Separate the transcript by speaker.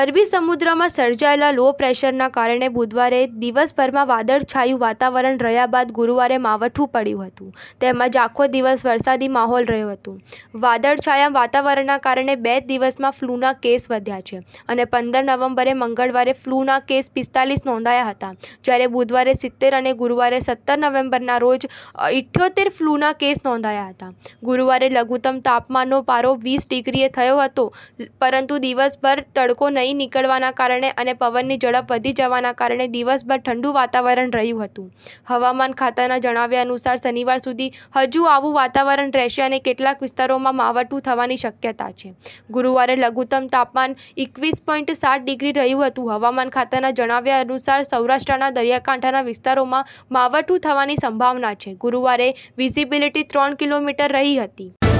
Speaker 1: અરબી સમુદ્રમાં સર્જાયેલા લો પ્રેશરના કારણે બુધવારે દિવસભરમાં વાદળછાયું વાતાવરણ રહ્યા બાદ ગુરુવારે માવઠું પડ્યું હતું તેમજ આખો દિવસ વરસાદી માહોલ રહ્યો હતો વાદળછાયા વાતાવરણના કારણે બે દિવસમાં ફ્લૂના કેસ વધ્યા છે અને પંદર નવેમ્બરે મંગળવારે ફ્લૂના કેસ પિસ્તાલીસ નોંધાયા હતા જ્યારે બુધવારે સિત્તેર અને ગુરુવારે સત્તર નવેમ્બરના રોજ ઇઠ્યોતેર ફ્લૂના કેસ નોંધાયા હતા ગુરુવારે લઘુત્તમ તાપમાનનો પારો વીસ ડિગ્રીએ થયો હતો પરંતુ દિવસભર તડકો નહીં નહીં નીકળવાના કારણે અને પવનની ઝડપ વધી જવાના કારણે દિવસભર ઠંડુ વાતાવરણ રહ્યું હતું હવામાન ખાતાના જણાવ્યા અનુસાર શનિવાર સુધી હજુ આવું વાતાવરણ રહેશે અને કેટલાક વિસ્તારોમાં માવઠું થવાની શક્યતા છે ગુરુવારે લઘુત્તમ તાપમાન એકવીસ પોઈન્ટ સાત ડિગ્રી રહ્યું હતું હવામાન ખાતાના જણાવ્યા અનુસાર સૌરાષ્ટ્રના દરિયાકાંઠાના વિસ્તારોમાં માવઠું થવાની સંભાવના છે ગુરુવારે વિઝિબિલિટી ત્રણ કિલોમીટર રહી હતી